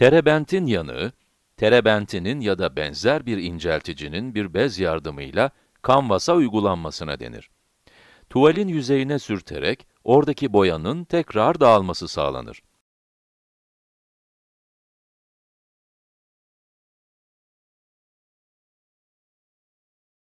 Terebentin yanığı, terebentinin ya da benzer bir incelticinin bir bez yardımıyla kanvasa uygulanmasına denir. Tuvalin yüzeyine sürterek oradaki boyanın tekrar dağılması sağlanır.